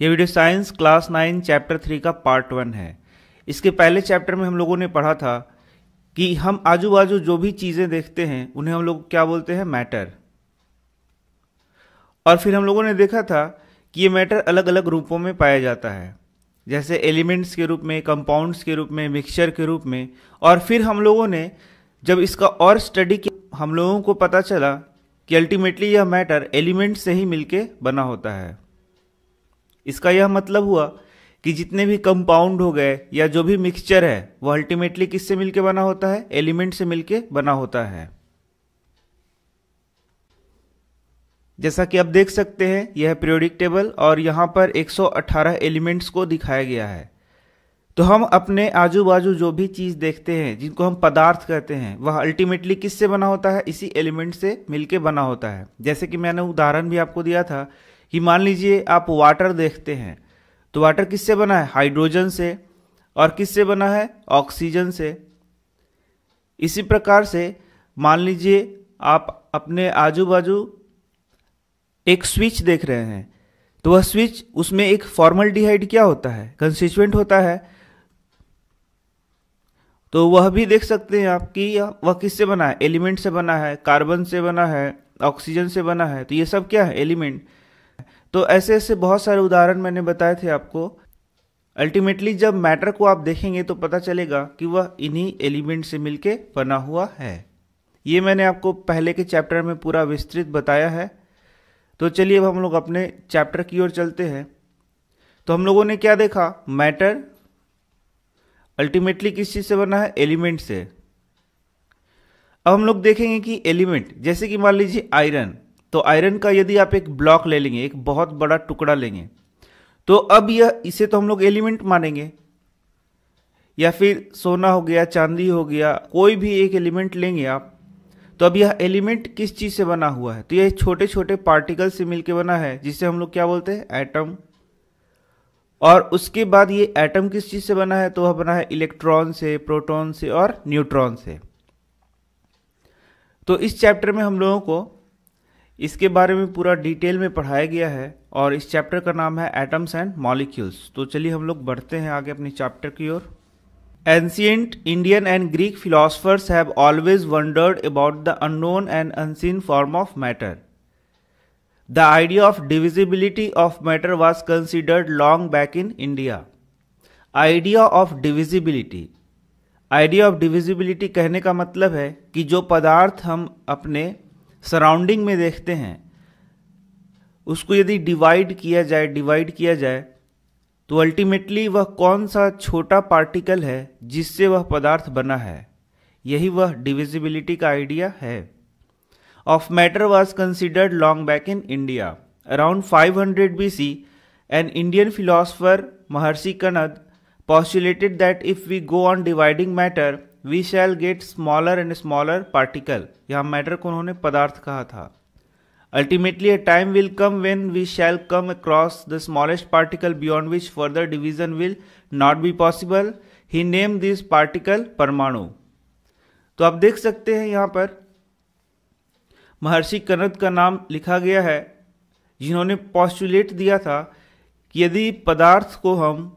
ये video science class nine chapter three का part one है इसके पहले चैप्टर में हम लोगों ने पढ़ा था कि हम आजू बाजू जो भी चीज़ें देखते हैं उन्हें हम लोग क्या बोलते हैं मैटर और फिर हम लोगों ने देखा था कि ये मैटर अलग अलग रूपों में पाया जाता है जैसे एलिमेंट्स के रूप में कंपाउंड्स के रूप में मिक्सचर के रूप में और फिर हम लोगों ने जब इसका और स्टडी किया हम लोगों को पता चला कि अल्टीमेटली यह मैटर एलिमेंट से ही मिलके बना होता है इसका यह मतलब हुआ कि जितने भी कंपाउंड हो गए या जो भी मिक्सचर है वह अल्टीमेटली किससे मिलके बना होता है एलिमेंट से मिलके बना होता है जैसा कि आप देख सकते हैं यह पीरियोडिक टेबल और यहां पर 118 एलिमेंट्स को दिखाया गया है तो हम अपने आजू बाजू जो भी चीज़ देखते हैं जिनको हम पदार्थ कहते हैं वह अल्टीमेटली किससे बना होता है इसी एलिमेंट से मिलकर बना होता है जैसे कि मैंने उदाहरण भी आपको दिया था कि मान लीजिए आप वाटर देखते हैं तो वाटर किससे बना है हाइड्रोजन से और किससे बना है ऑक्सीजन से इसी प्रकार से मान लीजिए आप अपने आजू बाजू एक स्विच देख रहे हैं तो वह स्विच उसमें एक फॉर्मल डिहाइड क्या होता है कंस्टिचुएंट होता है तो वह भी देख सकते हैं आप कि वह किससे बना है एलिमेंट से बना है कार्बन से बना है ऑक्सीजन से बना है तो ये सब क्या है एलिमेंट तो ऐसे ऐसे बहुत सारे उदाहरण मैंने बताए थे आपको अल्टीमेटली जब मैटर को आप देखेंगे तो पता चलेगा कि वह इन्हीं एलिमेंट से मिलके बना हुआ है ये मैंने आपको पहले के चैप्टर में पूरा विस्तृत बताया है तो चलिए अब हम लोग अपने चैप्टर की ओर चलते हैं तो हम लोगों ने क्या देखा मैटर अल्टीमेटली किस चीज़ से बना है एलिमेंट से अब हम लोग देखेंगे कि एलिमेंट जैसे कि मान लीजिए आयरन तो आयरन का यदि आप एक ब्लॉक ले लेंगे एक बहुत बड़ा टुकड़ा लेंगे तो अब यह इसे तो हम लोग एलिमेंट मानेंगे या फिर सोना हो गया चांदी हो गया कोई भी एक एलिमेंट लेंगे आप तो अब यह एलिमेंट किस चीज़ से बना हुआ है तो यह छोटे छोटे पार्टिकल से मिलकर बना है जिसे हम लोग क्या बोलते हैं एटम और उसके बाद ये एटम किस चीज़ से बना है तो वह बना है इलेक्ट्रॉन से प्रोटॉन से और न्यूट्रॉन से तो इस चैप्टर में हम लोगों को इसके बारे में पूरा डिटेल में पढ़ाया गया है और इस चैप्टर का नाम है एटम्स एंड मॉलिक्यूल्स तो चलिए हम लोग बढ़ते हैं आगे अपने चैप्टर की ओर ancient Indian and Greek philosophers have always wondered about the unknown and unseen form of matter the idea of divisibility of matter was considered long back in India idea of divisibility idea of divisibility कहने का मतलब है कि जो पदार्थ हम अपने surrounding में देखते हैं उसको यदि डिवाइड किया जाए डिवाइड किया जाए तो अल्टीमेटली वह कौन सा छोटा पार्टिकल है जिससे वह पदार्थ बना है यही वह डिविजिबिलिटी का आइडिया है of matter was considered long back in India around 500 hundred B C an Indian philosopher Maharshi Kanad postulated that if we go on dividing matter we shall get smaller and smaller particle यहाँ matter को उन्होंने पदार्थ कहा था ultimately a time will come when we shall come across the smallest particle beyond which further division will not be possible he name this particle परमाणु तो आप देख सकते हैं यहाँ पर महर्षि कनद का नाम लिखा गया है जिन्होंने पॉस्टुलेट दिया था कि यदि पदार्थ को हम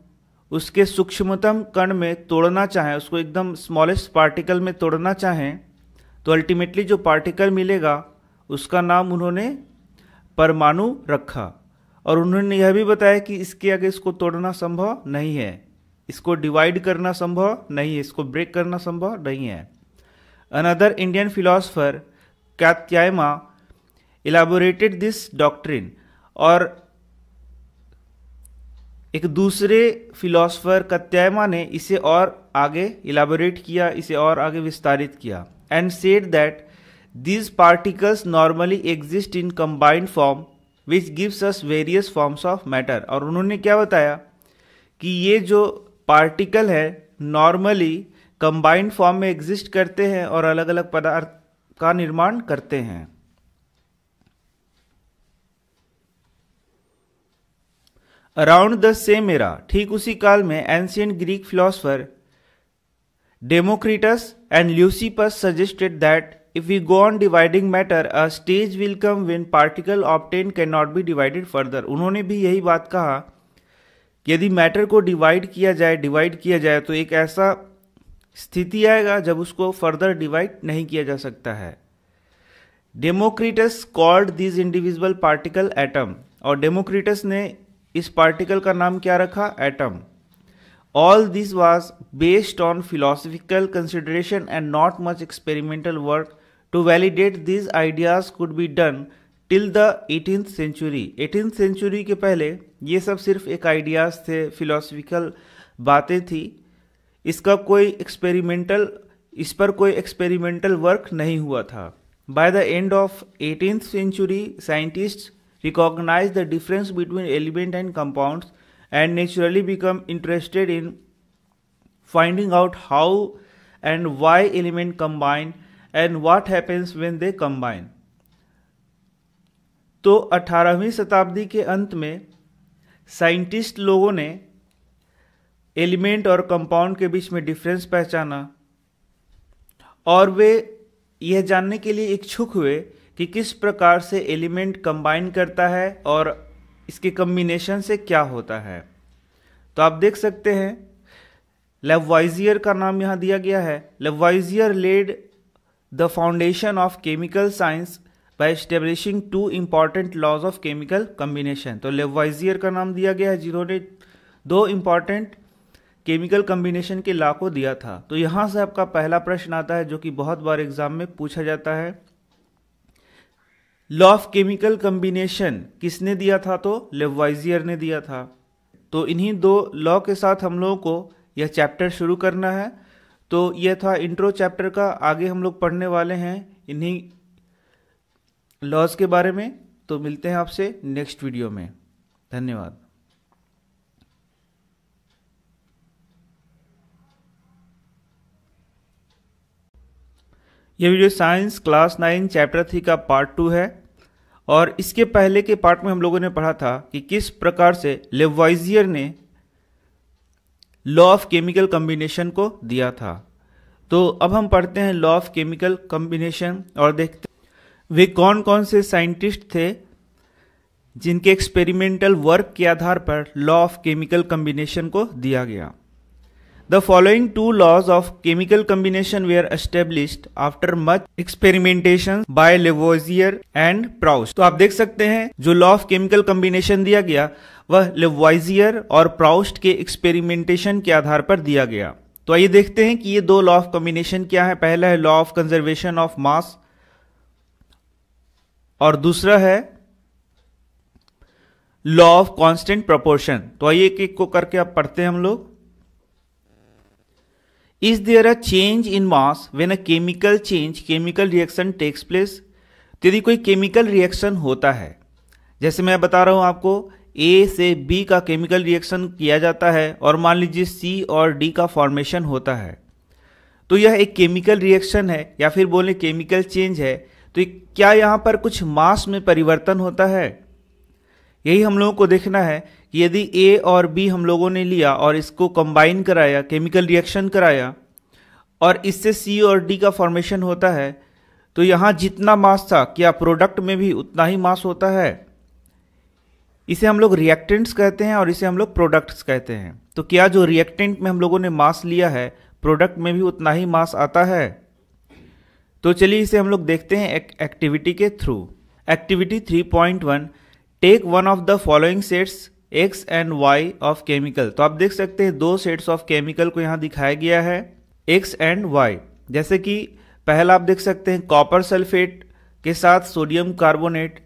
उसके सूक्ष्मतम कण में तोड़ना चाहें उसको एकदम स्मॉलेस्ट पार्टिकल में तोड़ना चाहें तो अल्टीमेटली जो पार्टिकल मिलेगा उसका नाम उन्होंने परमाणु रखा और उन्होंने यह भी बताया कि इसके आगे इसको तोड़ना संभव नहीं है इसको डिवाइड करना संभव नहीं है इसको ब्रेक करना संभव नहीं है another Indian philosopher Katyayana elaborated this doctrine और एक दूसरे फिलोसोफर कत्यायमा ने इसे और आगे इलाबोरेट किया इसे और आगे विस्तारित किया and said that these particles normally exist in combined form which gives us various forms of matter और उन्होंने क्या बताया कि ये जो पार्टिकल है नॉर्मली कंबाइंड फॉर्म में एग्जिस्ट करते हैं और अलग अलग पदार्थ का निर्माण करते हैं अराउंड द सेम एरा ठीक उसी काल में ancient Greek philosopher Democritus and ल्यूसीपस suggested that if you go on dividing matter a stage will come win particle obtain can not B divided further उन्होंने भी यही बात कहा यदि मैटर को डिवाइड किया जाए डिवाइड किया जाए तो एक ऐसा स्थिति आएगा जब उसको फर्दर डिवाइड नहीं किया जा सकता है Democritus called this indivisible particle atom और डेमोक्रेटस ने इस पार्टिकल का नाम क्या रखा atom all this was based on philosophical consideration and not much experimental work to validate this ideas could be done till the eighteen century eighteen century के पहले ये सब सिर्फ एक आइडियाज थे फिलोसफिकल बातें थी इसका कोई एक्सपेरिमेंटल इस पर कोई एक्सपेरिमेंटल वर्क नहीं हुआ था by the end of eighteen century scientist recognize the difference between element and compounds and naturally become interested in finding out how and why element combine and what happens when they combine तो 18वीं शताब्दी के अंत में scientist लोगों ने element और compound के बीच में डिफरेंस पहचाना और वे यह जानने के लिए इच्छुक हुए कि किस प्रकार से एलिमेंट कंबाइन करता है और इसके कम्बिनेशन से क्या होता है तो आप देख सकते हैं लेवाइजियर का नाम यहाँ दिया गया है Lavoisier laid the foundation of chemical science by establishing two important laws of chemical combination तो लेवाइजियर का नाम दिया गया है जिन्होंने दो इम्पॉर्टेंट केमिकल कम्बिनेशन के लॉ को दिया था तो यहाँ से आपका पहला प्रश्न आता है जो कि बहुत बार एग्जाम में पूछा जाता है लॉ ऑफ केमिकल कम्बिनेशन किसने दिया था तो लेवाइजियर ने दिया था तो इन्हीं दो लॉ के साथ हम लोगों को यह चैप्टर शुरू करना है तो यह था इंट्रो चैप्टर का आगे हम लोग पढ़ने वाले हैं इन्हीं लॉज के बारे में तो मिलते हैं आपसे नेक्स्ट वीडियो में धन्यवाद यह video science class nine chapter three का पार्ट टू है और इसके पहले के पार्ट में हम लोगों ने पढ़ा था कि किस प्रकार से लेवाइजियर ने लॉ ऑफ केमिकल कम्बिनेशन को दिया था तो अब हम पढ़ते हैं लॉ ऑफ केमिकल कम्बिनेशन और देखते वे कौन कौन से साइंटिस्ट थे जिनके एक्सपेरिमेंटल वर्क के आधार पर लॉ ऑफ केमिकल कम्बिनेशन को दिया गया following two two of chemical chemical combination are established after much experimentation by Lavoisier and Proust. तो आप देख सकते हैं जो लॉ ऑफ केमिकल कम्बिनेशन दिया गया वह लेवाइजियर और प्राउस्ट के एक्सपेरिमेंटेशन के आधार पर दिया गया तो आइए देखते हैं कि ये दो लॉ ऑफ कम्बिनेशन क्या है पहला है law of conservation of mass और दूसरा है लॉ ऑफ कॉन्स्टेंट प्रोपोर्शन तो आइए एक एक को करके आप पढ़ते हैं हम लोग Is there a change in mass when a chemical change chemical reaction takes place? यदि कोई केमिकल रिएक्शन होता है जैसे मैं बता रहा हूँ आपको ए से बी का केमिकल रिएक्शन किया जाता है और मान लीजिए सी और डी का फॉर्मेशन होता है तो यह एक केमिकल रिएक्शन है या फिर बोले केमिकल चेंज है तो क्या यहाँ पर कुछ मास में परिवर्तन होता है यही हम लोगों को देखना है कि यदि ए और बी हम लोगों ने लिया और इसको कंबाइन कराया केमिकल रिएक्शन कराया और इससे सी और डी का फॉर्मेशन होता है तो यहाँ जितना मास था क्या प्रोडक्ट में भी उतना ही मास होता है इसे हम लोग रिएक्टेंट्स कहते हैं और इसे हम लोग प्रोडक्ट्स कहते हैं तो क्या जो रिएक्टेंट में हम लोगों ने मास लिया है प्रोडक्ट में भी उतना ही मास आता है तो चलिए इसे हम लोग देखते हैं एक एक्टिविटी के through activity 3.1 take one of the following sets X and Y of chemical तो आप देख सकते हैं दो सेट्स ऑफ केमिकल को यहाँ दिखाया गया है एक्स एंड वाई जैसे कि पहला आप देख सकते हैं कॉपर सल्फेट के साथ सोडियम कार्बोनेट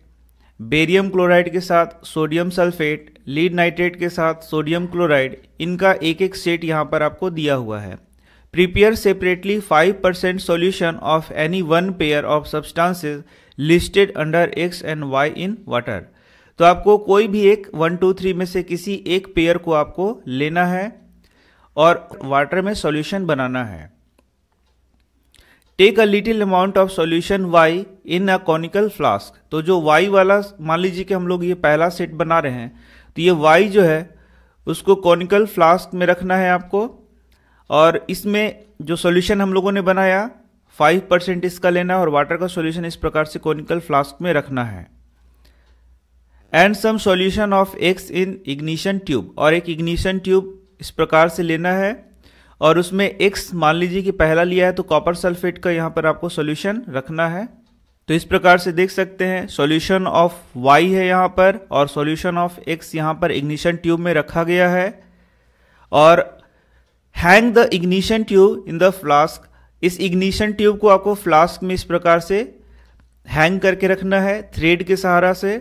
बेरियम क्लोराइड के साथ सोडियम सल्फेट लीड नाइट्रेट के साथ सोडियम क्लोराइड इनका एक एक सेट यहाँ पर आपको दिया हुआ है prepare separately 5% percent solution of any one pair of substances listed under X and Y in water तो आपको कोई भी एक वन टू थ्री में से किसी एक पेयर को आपको लेना है और वाटर में सॉल्यूशन बनाना है take a little amount of solution Y in a conical flask तो जो वाई वाला मान लीजिए कि हम लोग ये पहला सेट बना रहे हैं तो ये वाई जो है उसको कॉनिकल फ्लास्क में रखना है आपको और इसमें जो सॉल्यूशन हम लोगों ने बनाया 5% इसका लेना है और वाटर का सॉल्यूशन इस प्रकार से कॉनिकल फ्लास्क में रखना है and some solution of X in ignition tube और एक इग्निशन ट्यूब इस प्रकार से लेना है और उसमें एक्स मान लीजिए कि पहला लिया है तो कॉपर सल्फेट का यहाँ पर आपको सॉल्यूशन रखना है तो इस प्रकार से देख सकते हैं सॉल्यूशन ऑफ वाई है यहाँ पर और सॉल्यूशन ऑफ एक्स यहाँ पर इग्निशन ट्यूब में रखा गया है और hang the ignition tube in the flask इस इग्निशन ट्यूब को आपको फ्लास्क में इस प्रकार से हैंग करके रखना है थ्रेड के सहारा से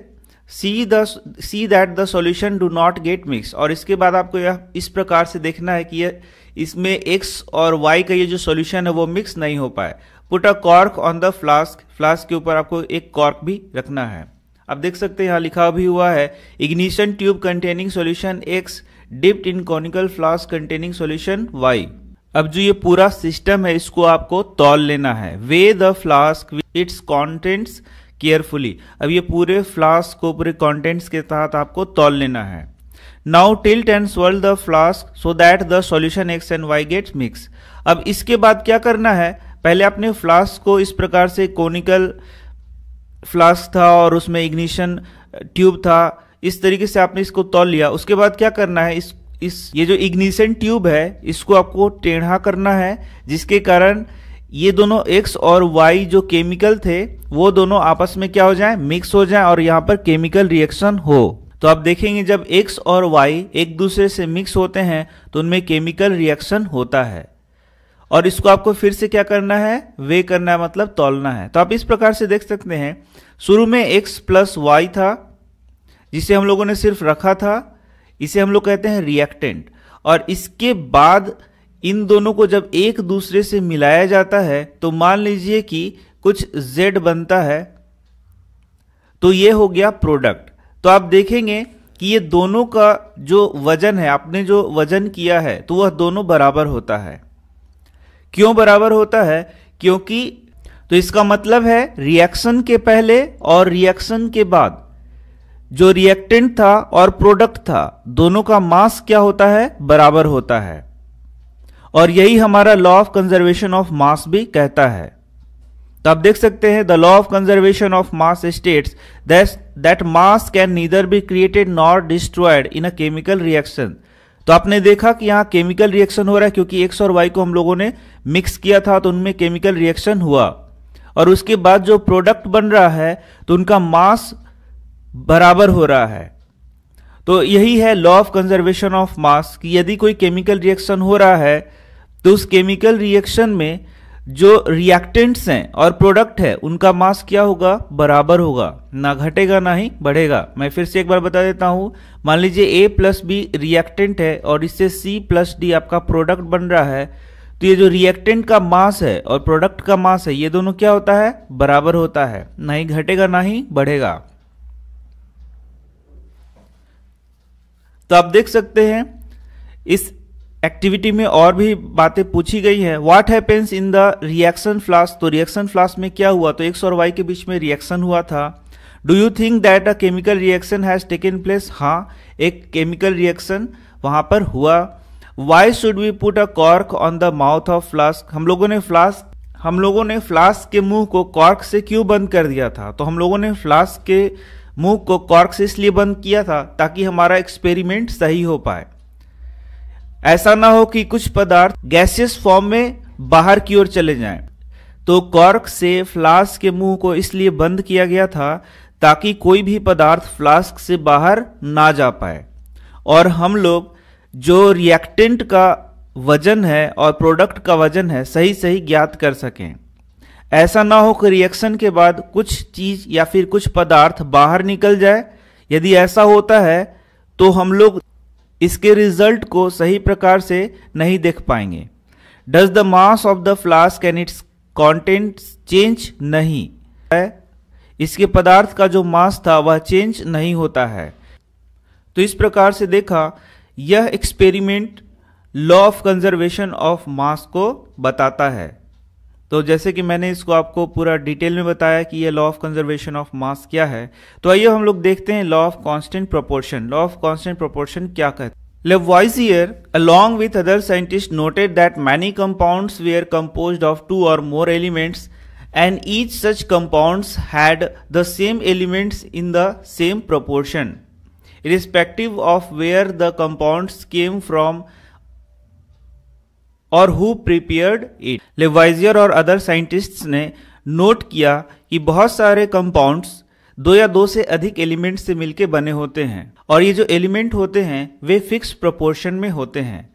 see the see that the solution do not get mix और इसके बाद आपको यह इस प्रकार से देखना है कि यह इसमें एक्स और वाई का ये जो सोल्यूशन है वो मिक्स नहीं हो पाए put a cork on the flask flask के ऊपर आपको एक कॉर्क भी रखना है आप देख सकते हैं यहाँ लिखा भी हुआ है ignition tube containing solution X dipped in conical flask containing solution Y अब जो ये पूरा सिस्टम है इसको आपको तौल लेना है weigh the flask its contents carefully अब ये पूरे फ्लास्क को पूरे कॉन्टेंट्स के साथ आपको तौल लेना है now tilt and swirl the flask so that the solution X and Y get mix अब इसके बाद क्या करना है पहले आपने फ्लास्क को इस प्रकार से कोनिकल फ्लास्क था और उसमें इग्निशन ट्यूब था इस तरीके से आपने इसको तौल लिया उसके बाद क्या करना है इस इस ये जो इग्निशन ट्यूब है इसको आपको टेढ़ा करना है जिसके कारण ये दोनों एक्स और वाई जो केमिकल थे वो दोनों आपस में क्या हो जाए मिक्स हो जाए और यहाँ पर केमिकल रिएक्शन हो तो आप देखेंगे जब एक्स और वाई एक दूसरे से मिक्स होते हैं तो उनमें केमिकल रिएक्शन होता है और इसको आपको फिर से क्या करना है वे करना है मतलब तोलना है तो आप इस प्रकार से देख सकते हैं शुरू में एक्स प्लस वाई था जिसे हम लोगों ने सिर्फ रखा था इसे हम लोग कहते हैं रिएक्टेंट और इसके बाद इन दोनों को जब एक दूसरे से मिलाया जाता है तो मान लीजिए कि कुछ z बनता है तो ये हो गया प्रोडक्ट तो आप देखेंगे कि ये दोनों का जो वजन है आपने जो वजन किया है तो वह दोनों बराबर होता है क्यों बराबर होता है क्योंकि तो इसका मतलब है रिएक्शन के पहले और रिएक्शन के बाद जो रिएक्टेंट था और प्रोडक्ट था दोनों का मास क्या होता है बराबर होता है और यही हमारा law of conservation of mass भी कहता है तो आप देख सकते हैं the law of conservation of mass states that mass can neither be created nor destroyed in a chemical reaction तो आपने देखा कि यहां केमिकल रिएक्शन हो रहा है क्योंकि एक्स और वाई को हम लोगों ने मिक्स किया था तो उनमें केमिकल रिएक्शन हुआ और उसके बाद जो प्रोडक्ट बन रहा है तो उनका मास बराबर हो रहा है तो यही है law of conservation of mass कि यदि कोई केमिकल रिएक्शन हो रहा है तो उस केमिकल रिएक्शन में जो रिएक्टेंट्स हैं और प्रोडक्ट है उनका मास क्या होगा बराबर होगा ना घटेगा ना ही बढ़ेगा मैं फिर से एक बार बता देता हूं मान लीजिए ए प्लस बी रिएक्टेंट है और इससे सी प्लस डी आपका प्रोडक्ट बन रहा है तो ये जो रिएक्टेंट का मास है और प्रोडक्ट का मास है ये दोनों क्या होता है बराबर होता है ना ही घटेगा ना ही बढ़ेगा तो आप देख सकते हैं इस एक्टिविटी में और भी बातें पूछी गई हैं what happens in the reaction flask तो रिएक्शन फ्लास में क्या हुआ तो एक्स और वाई के बीच में रिएक्शन हुआ था do you think that a chemical reaction has taken place हाँ एक केमिकल रिएक्शन वहां पर हुआ why should we put a cork on the mouth of flask हम लोगों ने फ्लास्क हम लोगों ने फ्लास्क के मुंह को कॉर्क से क्यों बंद कर दिया था तो हम लोगों ने फ्लास्क के मुंह को कॉर्क से इसलिए बंद किया था ताकि हमारा एक्सपेरिमेंट सही हो पाए ऐसा ना हो कि कुछ पदार्थ गैसियस फॉर्म में बाहर की ओर चले जाएं। तो कॉर्क से फ्लास्क के मुंह को इसलिए बंद किया गया था ताकि कोई भी पदार्थ फ्लास्क से बाहर ना जा पाए और हम लोग जो रिएक्टेंट का वजन है और प्रोडक्ट का वजन है सही सही ज्ञात कर सकें ऐसा ना हो कि रिएक्शन के बाद कुछ चीज या फिर कुछ पदार्थ बाहर निकल जाए यदि ऐसा होता है तो हम लोग इसके रिजल्ट को सही प्रकार से नहीं देख पाएंगे does the mass of the flask and its content change नहीं है इसके पदार्थ का जो मास था वह चेंज नहीं होता है तो इस प्रकार से देखा यह experiment law of conservation of mass को बताता है तो जैसे कि मैंने इसको आपको पूरा डिटेल में बताया कि ये law of conservation of mass क्या है तो आइए हम लोग देखते हैं law of constant proportion law of constant proportion क्या कहते हैं Lavoisier, along with other scientists, noted that many compounds were composed of two or more elements, and each such compounds had the same elements in the same proportion, irrespective of where the compounds came from. और who prepared it Lavoisier और other scientists ने note किया कि बहुत सारे compounds दो या दो से अधिक एलिमेंट से मिलकर बने होते हैं और ये जो एलिमेंट होते हैं वे फिक्स प्रोपोर्शन में होते हैं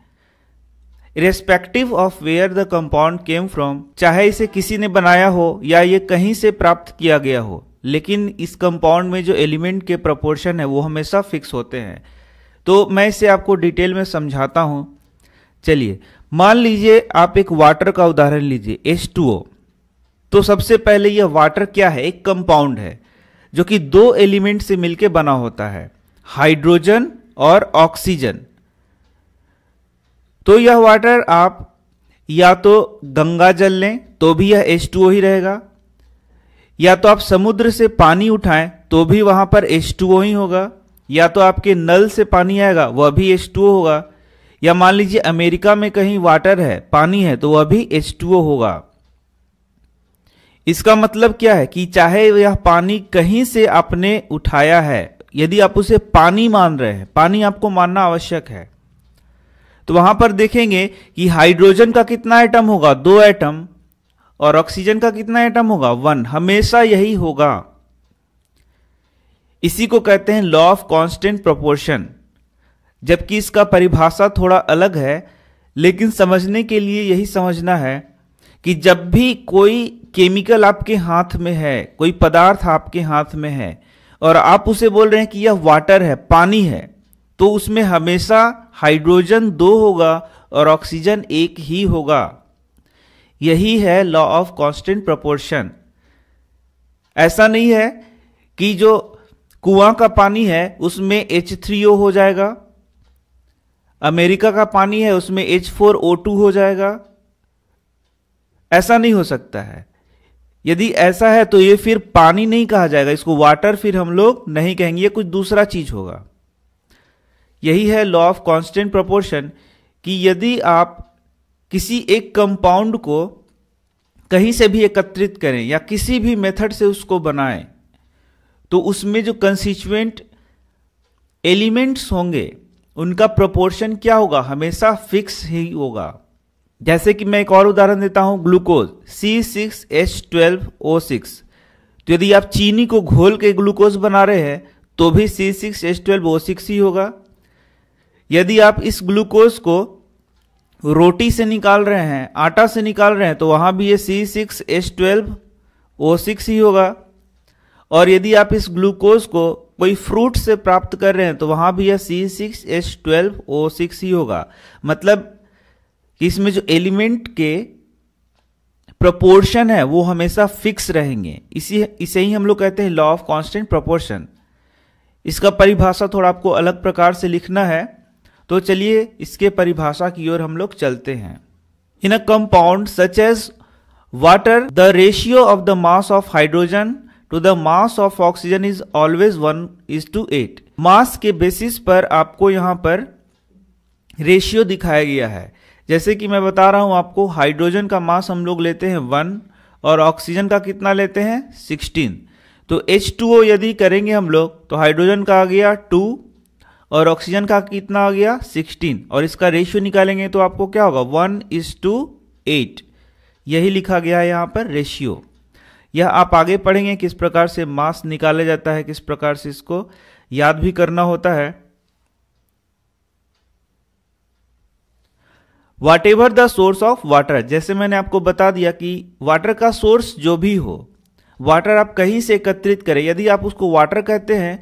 respective of where the compound came from चाहे इसे किसी ने बनाया हो या ये कहीं से प्राप्त किया गया हो लेकिन इस कंपाउंड में जो एलिमेंट के प्रोपोर्शन है वो हमेशा फिक्स होते हैं तो मैं इसे आपको डिटेल में समझाता हूँ चलिए मान लीजिए आप एक वाटर का उदाहरण लीजिए एस तो सबसे पहले यह वाटर क्या है एक कंपाउंड है जो कि दो एलिमेंट से मिलकर बना होता है हाइड्रोजन और ऑक्सीजन तो यह वाटर आप या तो गंगा जल लें तो भी यह एस ही रहेगा या तो आप समुद्र से पानी उठाएं तो भी वहां पर एस ही होगा या तो आपके नल से पानी आएगा वह भी एस होगा या मान लीजिए अमेरिका में कहीं वाटर है पानी है तो वह भी एच होगा इसका मतलब क्या है कि चाहे यह पानी कहीं से आपने उठाया है यदि आप उसे पानी मान रहे हैं पानी आपको मानना आवश्यक है तो वहां पर देखेंगे कि हाइड्रोजन का कितना एटम होगा दो एटम और ऑक्सीजन का कितना एटम होगा वन हमेशा यही होगा इसी को कहते हैं लॉ ऑफ कांस्टेंट प्रोपोर्शन जबकि इसका परिभाषा थोड़ा अलग है लेकिन समझने के लिए यही समझना है कि जब भी कोई केमिकल आपके हाथ में है कोई पदार्थ आपके हाथ में है और आप उसे बोल रहे हैं कि यह वाटर है पानी है तो उसमें हमेशा हाइड्रोजन दो होगा और ऑक्सीजन एक ही होगा यही है लॉ ऑफ कांस्टेंट प्रोपोर्शन ऐसा नहीं है कि जो कुआं का पानी है उसमें एच थ्री ओ हो जाएगा अमेरिका का पानी है उसमें एच फोर ओ टू हो जाएगा ऐसा नहीं हो सकता है यदि ऐसा है तो ये फिर पानी नहीं कहा जाएगा इसको वाटर फिर हम लोग नहीं कहेंगे ये कुछ दूसरा चीज होगा यही है लॉ ऑफ कांस्टेंट प्रोपोर्शन कि यदि आप किसी एक कंपाउंड को कहीं से भी एकत्रित करें या किसी भी मेथड से उसको बनाएं तो उसमें जो कंसिचुएंट एलिमेंट्स होंगे उनका प्रोपोर्शन क्या होगा हमेशा फिक्स ही होगा जैसे कि मैं एक और उदाहरण देता हूं glucose C six H twelve O six तो यदि आप चीनी को घोल के ग्लूकोज बना रहे हैं तो भी C six H twelve O six ही होगा यदि आप इस ग्लूकोज को रोटी से निकाल रहे हैं आटा से निकाल रहे हैं तो वहां भी ये C six H twelve O six ही होगा और यदि आप इस ग्लूकोज को कोई फ्रूट से प्राप्त कर रहे हैं तो वहां भी यह C six H twelve O six ही होगा मतलब इसमें जो एलिमेंट के प्रपोर्शन है वो हमेशा फिक्स रहेंगे इसी इसे ही हम लोग कहते हैं लॉ ऑफ कांस्टेंट प्रपोर्शन इसका परिभाषा थोड़ा आपको अलग प्रकार से लिखना है तो चलिए इसके परिभाषा की ओर हम लोग चलते हैं in a compound such as water the ratio of the mass of hydrogen to the mass of oxygen is always one is to eight mass के बेसिस पर आपको यहां पर रेशियो दिखाया गया है जैसे कि मैं बता रहा हूं आपको हाइड्रोजन का मास हम लोग लेते हैं वन और ऑक्सीजन का कितना लेते हैं सिक्सटीन तो एच टू ओ यदि करेंगे हम लोग तो हाइड्रोजन का आ गया टू और ऑक्सीजन का कितना आ गया सिक्सटीन और इसका रेशियो निकालेंगे तो आपको क्या होगा वन इज टू एट यही लिखा गया है यहाँ पर रेशियो यह आप आगे पढ़ेंगे किस प्रकार से मास निकाले जाता है किस प्रकार से इसको याद भी करना होता है whatever the source of water जैसे मैंने आपको बता दिया कि वाटर का सोर्स जो भी हो वाटर आप कहीं से एकत्रित करें यदि आप उसको वाटर कहते हैं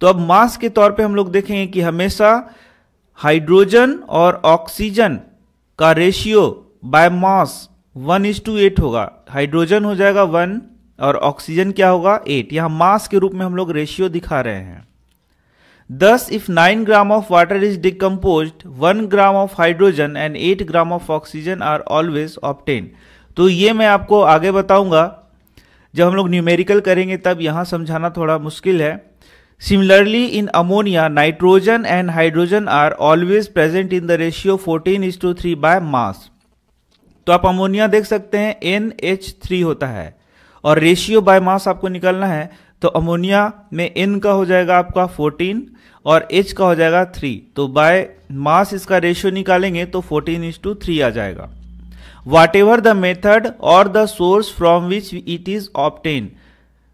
तो अब मास के तौर पे हम लोग देखेंगे कि हमेशा हाइड्रोजन और ऑक्सीजन का ratio by mass one is to eight होगा हाइड्रोजन हो जाएगा वन और ऑक्सीजन क्या होगा एट यहां मास के रूप में हम लोग रेशियो दिखा रहे हैं thus if nine gram of water is decompose one gram of hydrogen and eight gram of oxygen are always obtain तो ये मैं आपको आगे बताऊंगा जब हम लोग न्यूमेरिकल करेंगे तब यहां समझाना थोड़ा मुश्किल है similarly in ammonia nitrogen and hydrogen are always present in the ratio fourteen is to three by mass तो आप अमोनिया देख सकते हैं एन एच थ्री होता है और रेशियो बाय मास आपको निकालना है तो अमोनिया में एन का हो जाएगा आपका फोर्टीन और एच का हो जाएगा थ्री तो बाय मास इसका रेशियो निकालेंगे तो फोर्टीन इंस टू थ्री आ जाएगा वाट एवर द मेथड और the source from which it is obtain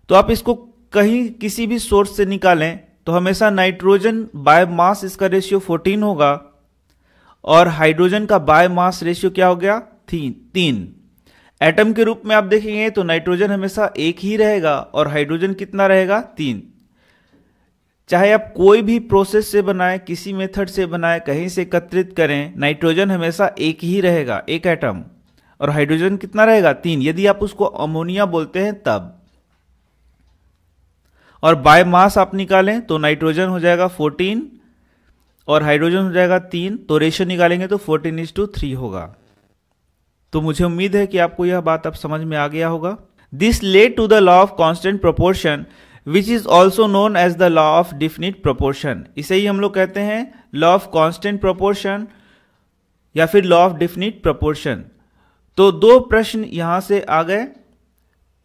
तो आप इसको कहीं किसी भी सोर्स से निकालें तो हमेशा नाइट्रोजन बाय मास इसका रेशियो 14 होगा और हाइड्रोजन का बाय मास रेशियो क्या हो गया थी, तीन एटम के रूप में आप देखेंगे तो नाइट्रोजन हमेशा एक ही रहेगा और हाइड्रोजन कितना रहेगा तीन चाहे आप कोई भी प्रोसेस से बनाएं किसी मेथड से बनाएं कहीं से एकत्रित करें नाइट्रोजन हमेशा एक ही रहेगा एक एटम और हाइड्रोजन कितना रहेगा तीन यदि आप उसको अमोनिया बोलते हैं तब और बायमास आप निकालें तो नाइट्रोजन हो जाएगा फोर्टीन और हाइड्रोजन हो जाएगा तीन तो रेशियो निकालेंगे तो फोर्टीन इज टू थ्री होगा तो मुझे उम्मीद है कि आपको यह बात अब समझ में आ गया होगा this led to the law of constant proportion which is also known as the law of definite proportion इसे ही हम लोग कहते हैं लॉ ऑफ कॉन्स्टेंट प्रोपोर्शन या फिर लॉ ऑफ डिफिनिट प्रोपोर्शन तो दो प्रश्न यहां से आ गए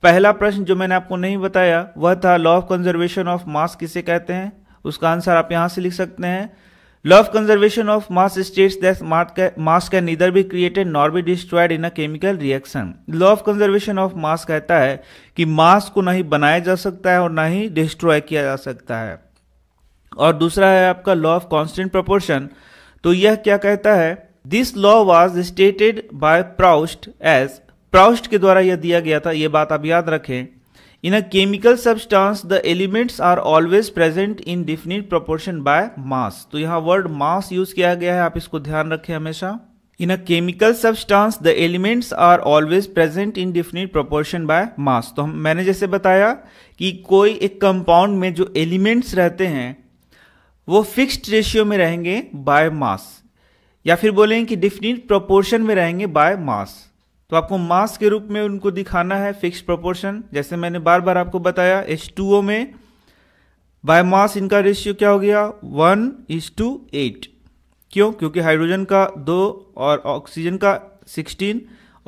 पहला प्रश्न जो मैंने आपको नहीं बताया वह था law of conservation of mass किसे कहते हैं उसका आंसर आप यहां से लिख सकते हैं law of conservation of mass state that mass can neither be created nor be destroyed in a chemical reaction law of conservation of mass कहता है कि मास को नहीं बनाया जा सकता है और ना ही डिस्ट्रॉय किया जा सकता है और दूसरा है आपका लॉ ऑफ कॉन्स्टेंट प्रपोर्शन तो यह क्या कहता है this law was stated by Proust as Proust के द्वारा यह दिया गया था ये बात आप याद रखें In a chemical substance, the elements are always present in definite proportion by मास तो यहाँ word mass use किया गया है आप इसको ध्यान रखें हमेशा in a chemical substance the elements are always present in definite proportion by mass तो हम मैंने जैसे बताया कि कोई एक कंपाउंड में जो एलिमेंट्स रहते हैं वो फिक्स्ड रेशियो में रहेंगे बाय मास या फिर बोलें कि डिफिनिट प्रोपोर्शन में रहेंगे बाय मास तो आपको मास के रूप में उनको दिखाना है फिक्स प्रोपोर्शन जैसे मैंने बार बार आपको बताया एच में बाय मास इनका रेशियो क्या हो गया वन इज टू एट क्यों क्योंकि हाइड्रोजन का दो और ऑक्सीजन का सिक्सटीन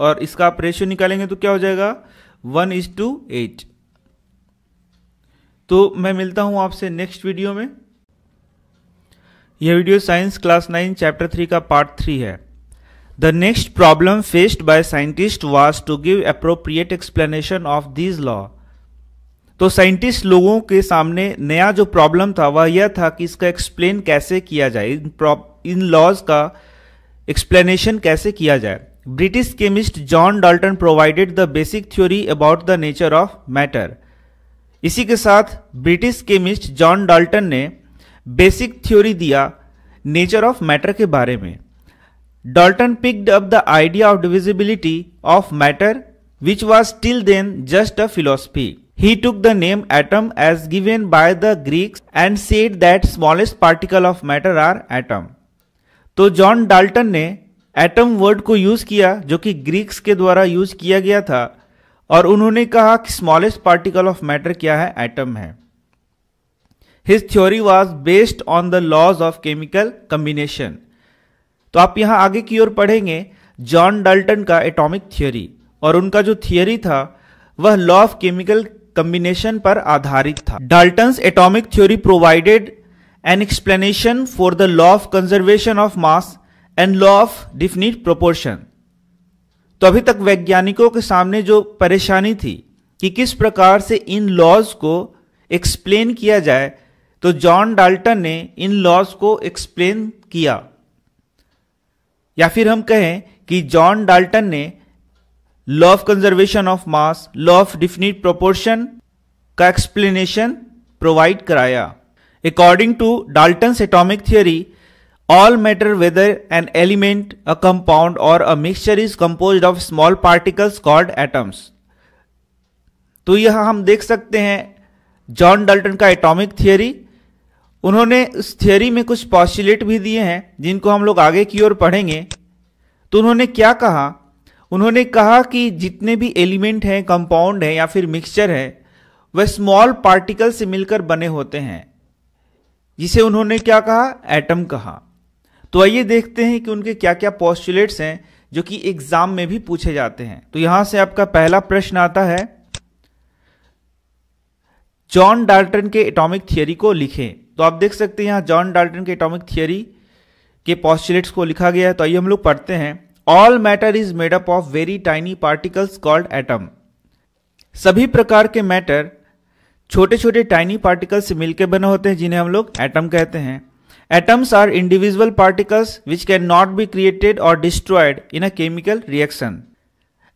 और इसका आप रेशियो निकालेंगे तो क्या हो जाएगा वन इज टू एट तो मैं मिलता हूं आपसे नेक्स्ट वीडियो में यह video science class nine chapter three का पार्ट थ्री है The next problem faced by scientists was to give appropriate explanation of these law. तो साइंटिस्ट लोगों के सामने नया जो प्रॉब्लम था वह यह था कि इसका एक्सप्लेन कैसे किया जाए इन लॉज का एक्सप्लेनेशन कैसे किया जाए British chemist John Dalton provided the basic theory about the nature of matter इसी के साथ ब्रिटिश केमिस्ट जॉन डाल्टन ने बेसिक थ्योरी दिया नेचर ऑफ मैटर के बारे में Dalton picked up the idea of divisibility of matter which was till then just a philosophy. He took the name atom as given by the Greeks and said that smallest particle of matter are atom. तो John Dalton ने atom word को use किया जो कि Greeks के द्वारा use किया गया था और उन्होंने कहा कि स्मॉलेस्ट पार्टिकल ऑफ मैटर क्या है एटम है his theory was based on the laws of chemical combination तो आप यहाँ आगे की ओर पढ़ेंगे जॉन डाल्टन का एटॉमिक थियोरी और उनका जो थियोरी था वह लॉ ऑफ केमिकल कम्बिनेशन पर आधारित था Dalton atomic theory provided an explanation for the law of conservation of mass and law of definite proportion तो अभी तक वैज्ञानिकों के सामने जो परेशानी थी कि किस प्रकार से इन लॉज को एक्सप्लेन किया जाए तो जॉन डाल्टन ने इन लॉज को एक्सप्लेन किया या फिर हम कहें कि जॉन डाल्टन ने law of conservation of mass law of definite proportion का एक्सप्लेनेशन प्रोवाइड कराया according to Dalton atomic theory all matter whether an element a compound और a mixture is compose of small particles called atoms तो यह हम देख सकते हैं John Dalton का एटॉमिक थियरी उन्होंने उस थियोरी में कुछ पॉस्टुलेट भी दिए हैं जिनको हम लोग आगे की ओर पढ़ेंगे तो उन्होंने क्या कहा उन्होंने कहा कि जितने भी एलिमेंट हैं कंपाउंड हैं या फिर मिक्सचर है वह स्मॉल पार्टिकल से मिलकर बने होते हैं जिसे उन्होंने क्या कहा एटम कहा तो आइए देखते हैं कि उनके क्या क्या पॉस्टुलेट्स हैं जो कि एग्जाम में भी पूछे जाते हैं तो यहां से आपका पहला प्रश्न आता है जॉन डाल्टन के एटॉमिक थियोरी को लिखें तो आप देख सकते हैं यहाँ जॉन डाल्टन के एटॉमिक थियोरी के पॉस्टुलेट्स को लिखा गया है तो आइए हम लोग पढ़ते हैं all matter is made up of very tiny particles called atom सभी प्रकार के मैटर छोटे छोटे टाइनी पार्टिकल्स से मिलकर बने होते हैं जिन्हें हम लोग एटम कहते हैं atoms are individual particles which can not be created और destroyed in a chemical reaction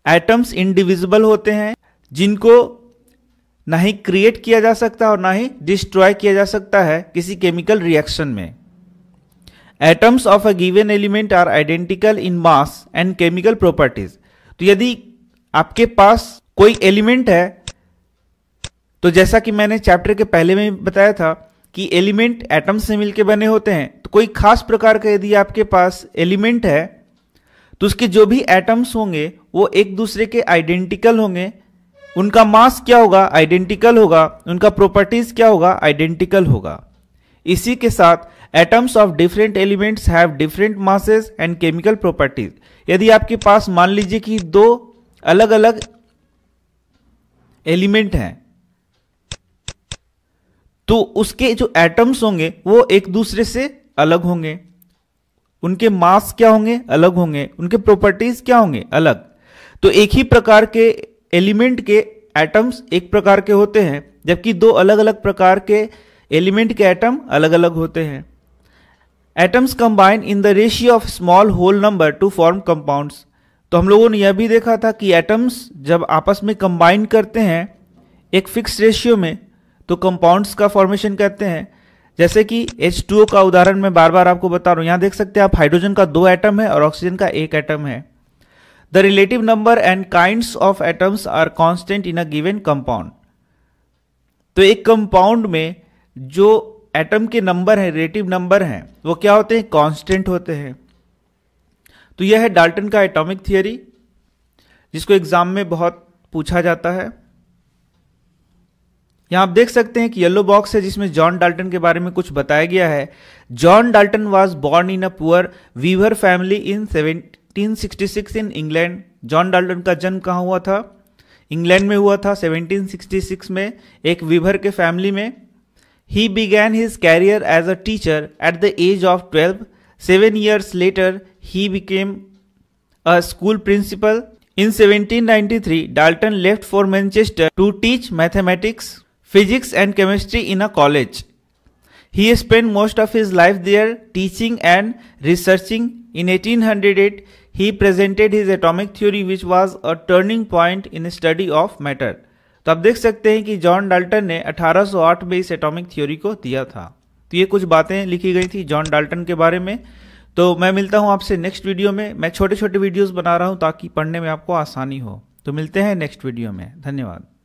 atoms individual होते हैं जिनको ना ही क्रिएट किया जा सकता और ना ही डिस्ट्रॉय किया जा सकता है किसी केमिकल रिएक्शन में atoms of a given element are identical in mass and chemical properties तो यदि आपके पास कोई एलिमेंट है तो जैसा कि मैंने चैप्टर के पहले में बताया था कि एलिमेंट एटम्स से मिलकर बने होते हैं तो कोई खास प्रकार का यदि आपके पास एलिमेंट है तो उसके जो भी एटम्स होंगे वो एक दूसरे के आइडेंटिकल होंगे उनका मास क्या होगा आइडेंटिकल होगा उनका प्रॉपर्टीज क्या होगा आइडेंटिकल होगा इसी के साथ atoms of different elements have different masses and chemical properties यदि आपके पास मान लीजिए कि दो अलग अलग एलिमेंट हैं तो उसके जो एटम्स होंगे वो एक दूसरे से अलग होंगे उनके मास क्या होंगे अलग होंगे उनके प्रॉपर्टीज क्या होंगे अलग तो एक ही प्रकार के एलिमेंट के एटम्स एक प्रकार के होते हैं जबकि दो अलग अलग प्रकार के एलिमेंट के एटम अलग अलग होते हैं atoms combine in the ratio of small whole number to form compounds तो हम लोगों ने यह भी देखा था कि एटम्स जब आपस में कंबाइन करते हैं एक फिक्स रेशियो में तो कंपाउंड्स का फॉर्मेशन कहते हैं जैसे कि एच का उदाहरण मैं बार बार आपको बता रहा हूँ यहाँ देख सकते हैं आप हाइड्रोजन का दो एटम है और ऑक्सीजन का एक एटम है The relative number and kinds of atoms are constant in a given compound. तो एक कंपाउंड में जो एटम के नंबर हैं रिलेटिव नंबर हैं वो क्या होते हैं कांस्टेंट होते हैं तो यह है डाल्टन का एटॉमिक थियोरी जिसको एग्जाम में बहुत पूछा जाता है यहां आप देख सकते हैं कि येलो बॉक्स है जिसमें जॉन डाल्टन के बारे में कुछ बताया गया है John Dalton was born in a poor weaver family in 1766 in England John Dalton का जन्म कहाँ हुआ था इंग्लैंड में हुआ था 1766 में एक विभर के फैमिली में ही began his career as a teacher at the age of twelve seven years later he became a school principal in 1793 Dalton left for Manchester to teach mathematics physics and chemistry in a college He spent most of his life there teaching and researching. In 1808, He presented his atomic theory which was a turning point in study of matter. तो आप देख सकते हैं कि John Dalton ने 1808 में इस atomic theory को दिया था तो ये कुछ बातें लिखी गई थी जॉन डाल्टन के बारे में तो मैं मिलता हूँ आपसे नेक्स्ट वीडियो में मैं छोटे छोटे वीडियोस बना रहा हूँ ताकि पढ़ने में आपको आसानी हो तो मिलते हैं नेक्स्ट वीडियो में धन्यवाद